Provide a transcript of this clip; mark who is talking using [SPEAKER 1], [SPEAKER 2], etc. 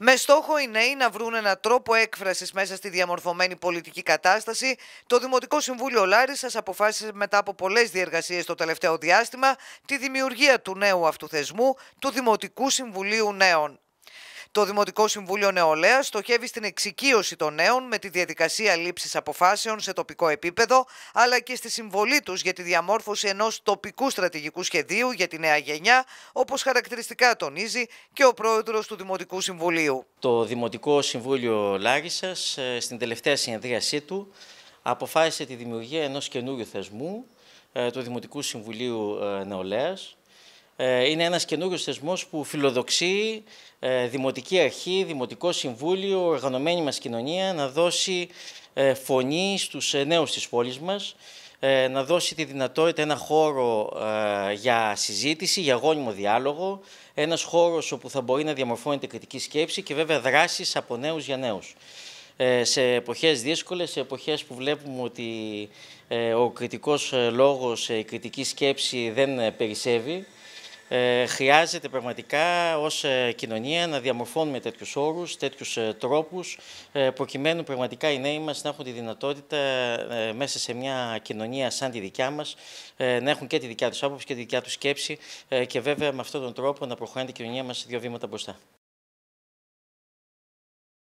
[SPEAKER 1] Με στόχο οι νέοι να βρουν ένα τρόπο έκφρασης μέσα στη διαμορφωμένη πολιτική κατάσταση, το Δημοτικό Συμβούλιο Λάρισας αποφάσισε μετά από πολλές διεργασίες το τελευταίο διάστημα τη δημιουργία του νέου αυτού θεσμού, του Δημοτικού Συμβουλίου Νέων. Το Δημοτικό Συμβούλιο Νεολαίας στοχεύει στην εξοικείωση των νέων με τη διαδικασία λήψης αποφάσεων σε τοπικό επίπεδο, αλλά και στη συμβολή τους για τη διαμόρφωση ενός τοπικού στρατηγικού σχεδίου για τη νέα γενιά, όπως χαρακτηριστικά τονίζει και ο πρόεδρος του Δημοτικού Συμβουλίου.
[SPEAKER 2] Το Δημοτικό Συμβούλιο Λάγισα ε, στην τελευταία συνεδρίασή του, αποφάσισε τη δημιουργία ενός καινούριου θεσμού ε, του Δημοτικού Συμβουλίου ε, Νεολαίας ε, είναι ένας καινούριος θεσμός που φιλοδοξεί ε, Δημοτική Αρχή, Δημοτικό Συμβούλιο, οργανωμένη μας κοινωνία να δώσει ε, φωνή στους νέους της πόλης μας, να δώσει τη δυνατότητα ένα χώρο για συζήτηση, για γόνιμο διάλογο, ένας χώρος όπου θα μπορεί να διαμορφώνεται κριτική σκέψη και βέβαια δράσεις από νέους για νέους σε εποχές δύσκολες, σε εποχές που βλέπουμε ότι ο κριτικός λόγος, η κριτική σκέψη δεν περισσεύει. Ε, χρειάζεται πραγματικά ως ε, κοινωνία να διαμορφώνουμε τέτοιους όρους, τέτοιους ε, τρόπους, προκειμένου πραγματικά οι νέοι μας να έχουν τη δυνατότητα μέσα σε μια κοινωνία σαν τη δικιά μας, να έχουν και τη δικιά τους άποψη και τη δικιά τους σκέψη και βέβαια με αυτόν τον τρόπο να προχωράνε η κοινωνία μας δύο βήματα μπροστά.